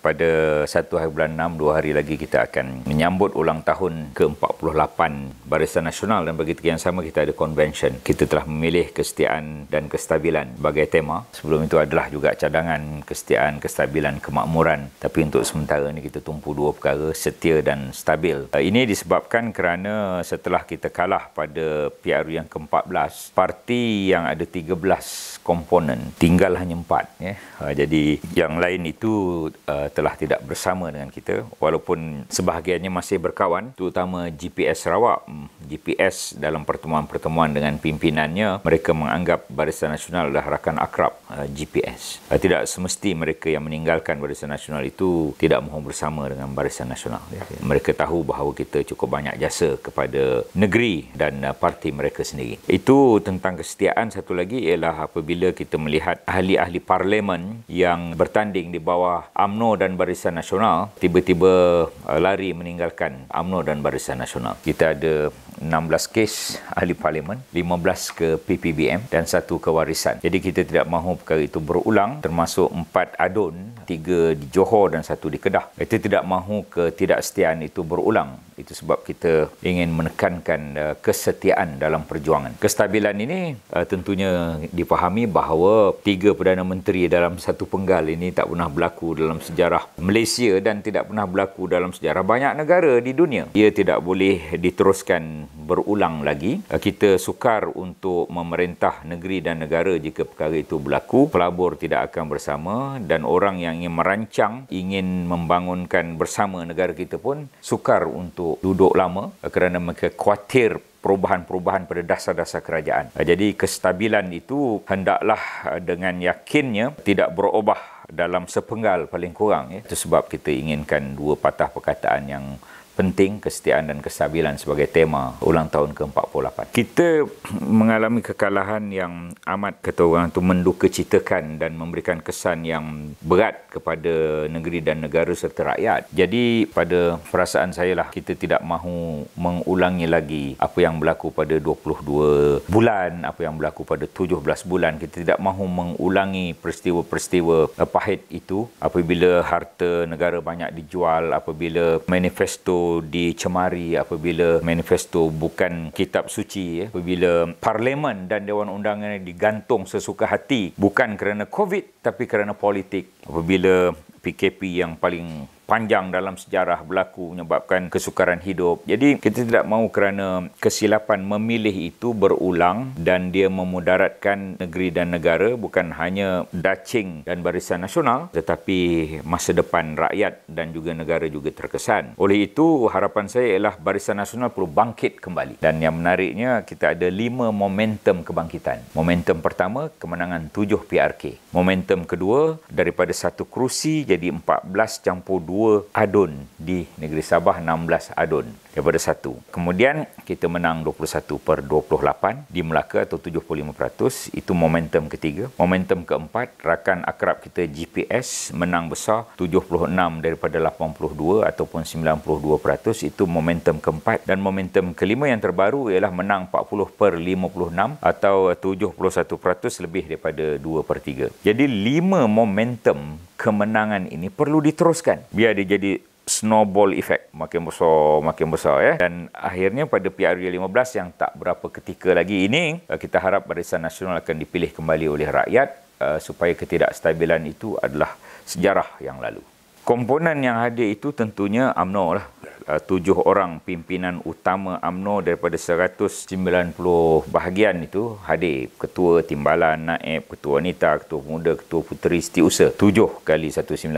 Pada satu hari bulan enam dua hari lagi kita akan menyambut ulang tahun ke-48 Barisan Nasional dan bagi yang sama kita ada convention. Kita telah memilih kesetiaan dan kestabilan sebagai tema. Sebelum itu adalah juga cadangan kesetiaan, kestabilan, kemakmuran. Tapi untuk sementara ini kita tumpu dua perkara, setia dan stabil. Eh, ini disebabkan kerana setelah kita kalah pada PRU yang ke-14, parti yang ada 13 komponen tinggal hanya empat ya. Ha, jadi yang lain itu uh, telah tidak bersama dengan kita walaupun sebahagiannya masih berkawan terutama GPS Sarawak hmm, GPS dalam pertemuan-pertemuan dengan pimpinannya mereka menganggap Barisan Nasional adalah rakan akrab uh, GPS uh, tidak semesti mereka yang meninggalkan Barisan Nasional itu tidak mahu bersama dengan Barisan Nasional ya. mereka tahu bahawa kita cukup banyak jasa kepada negeri dan uh, parti mereka sendiri itu tentang kesetiaan satu lagi ialah apa? bila kita melihat ahli-ahli parlimen yang bertanding di bawah AMNO dan Barisan Nasional tiba-tiba uh, lari meninggalkan AMNO dan Barisan Nasional. Kita ada 16 kes ahli parlimen, 15 ke PPBM dan satu ke warisan. Jadi kita tidak mahu perkara itu berulang termasuk 4 adun, 3 di Johor dan satu di Kedah. Kita tidak mahu ketidaksetiaan itu berulang. Itu sebab kita ingin menekankan uh, kesetiaan dalam perjuangan. Kestabilan ini uh, tentunya dipahami memahami bahawa tiga Perdana Menteri dalam satu penggal ini tak pernah berlaku dalam sejarah Malaysia dan tidak pernah berlaku dalam sejarah banyak negara di dunia. Ia tidak boleh diteruskan berulang lagi. Kita sukar untuk memerintah negeri dan negara jika perkara itu berlaku. Pelabur tidak akan bersama dan orang yang ingin merancang, ingin membangunkan bersama negara kita pun sukar untuk duduk lama kerana mereka khawatir perubahan-perubahan pada dasar-dasar kerajaan. Eh, jadi kestabilan itu hendaklah eh, dengan yakinnya tidak berubah dalam sepenggal paling kurang. Ya. Itu sebab kita inginkan dua patah perkataan yang penting kesetiaan dan kesabilan sebagai tema ulang tahun ke-48. Kita mengalami kekalahan yang amat kata orang itu mendukacitakan dan memberikan kesan yang berat kepada negeri dan negara serta rakyat. Jadi pada perasaan saya lah kita tidak mahu mengulangi lagi apa yang berlaku pada 22 bulan, apa yang berlaku pada 17 bulan. Kita tidak mahu mengulangi peristiwa-peristiwa eh, pahit itu apabila harta negara banyak dijual, apabila manifesto dicemari apabila manifesto bukan kitab suci ya apabila parlimen dan dewan undangan digantung sesuka hati bukan kerana covid tapi kerana politik apabila PKP yang paling panjang dalam sejarah berlaku menyebabkan kesukaran hidup. Jadi kita tidak mahu kerana kesilapan memilih itu berulang dan dia memudaratkan negeri dan negara bukan hanya dacing dan barisan nasional tetapi masa depan rakyat dan juga negara juga terkesan. Oleh itu harapan saya ialah barisan nasional perlu bangkit kembali dan yang menariknya kita ada lima momentum kebangkitan. Momentum pertama kemenangan tujuh PRK. Momentum kedua daripada satu kerusi jadi empat belas campur dua 62 adun di negeri Sabah 16 adun daripada satu, Kemudian kita menang 21 per 28 di Melaka atau 75%. Itu momentum ketiga. Momentum keempat, rakan akrab kita GPS menang besar 76 daripada 82 ataupun 92%. Itu momentum keempat. Dan momentum kelima yang terbaru ialah menang 40 per 56 atau 71% lebih daripada 2 per 3. Jadi lima momentum kemenangan ini perlu diteruskan. Biar dia jadi snowball effect makin besar makin besar ya dan akhirnya pada PRU 15 yang tak berapa ketika lagi ini eh, kita harap barisan nasional akan dipilih kembali oleh rakyat eh, supaya ketidakstabilan itu adalah sejarah yang lalu komponen yang hadir itu tentunya AMNO lah Eh, tujuh orang pimpinan utama AMNO daripada 190 bahagian itu hadir ketua timbalan naib ketua wanita ketua muda, ketua puteri setiausaha tujuh kali 191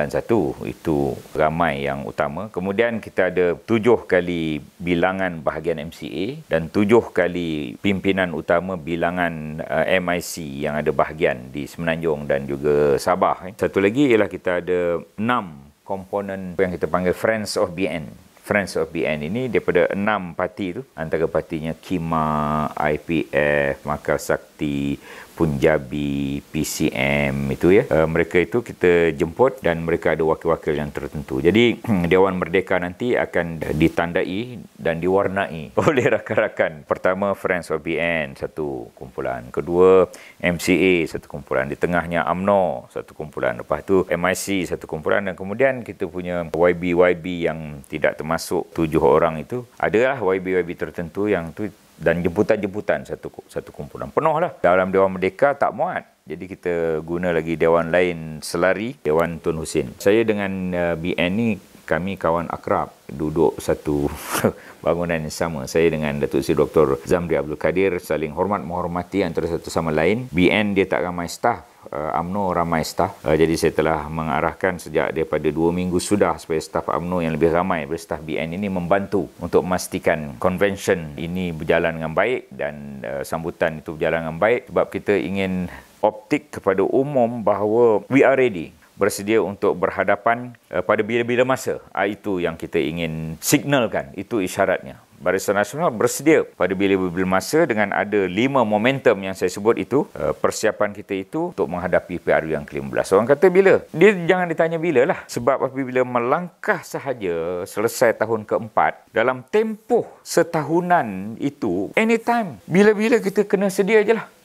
itu ramai yang utama kemudian kita ada tujuh kali bilangan bahagian MCA dan tujuh kali pimpinan utama bilangan uh, eh, MIC yang ada bahagian di Semenanjung dan juga Sabah satu lagi ialah kita ada enam komponen yang kita panggil Friends of BN Friends of BN ini daripada enam parti tu antara partinya Kima, IPF, Makal Sakti, Punjabi, PCM itu ya. Uh, mereka itu kita jemput dan mereka ada wakil-wakil yang tertentu. Jadi Dewan Merdeka nanti akan ditandai dan diwarnai oleh rakan-rakan. Pertama Friends of BN satu kumpulan. Kedua MCA satu kumpulan. Di tengahnya AMNO satu kumpulan. Lepas tu MIC satu kumpulan dan kemudian kita punya YB YB yang tidak termasuk tujuh orang itu adalah YB YB tertentu yang tu dan jemputan-jemputan satu satu kumpulan penuh lah dalam Dewan Merdeka tak muat jadi kita guna lagi Dewan lain selari Dewan Tun Hussein saya dengan uh, BN ni kami kawan akrab duduk satu bangunan yang sama saya dengan Datuk Seri Dr. Zamri Abdul Kadir saling hormat menghormati antara satu sama lain BN dia tak ramai staff uh, eh, UMNO ramai staf. Uh, eh, jadi saya telah mengarahkan sejak daripada 2 minggu sudah supaya staf UMNO yang lebih ramai daripada staf BN ini membantu untuk memastikan konvensyen ini berjalan dengan baik dan uh, sambutan itu berjalan dengan baik sebab kita ingin optik kepada umum bahawa we are ready bersedia untuk berhadapan uh, pada bila-bila masa. Uh, itu yang kita ingin signalkan. Itu isyaratnya. Barisan Nasional bersedia pada bila-bila masa dengan ada lima momentum yang saya sebut itu eh, persiapan kita itu untuk menghadapi PRU yang ke-15. Orang kata bila? Dia jangan ditanya bila lah. Sebab apabila melangkah sahaja selesai tahun keempat dalam tempoh setahunan itu anytime bila-bila kita kena sedia je lah.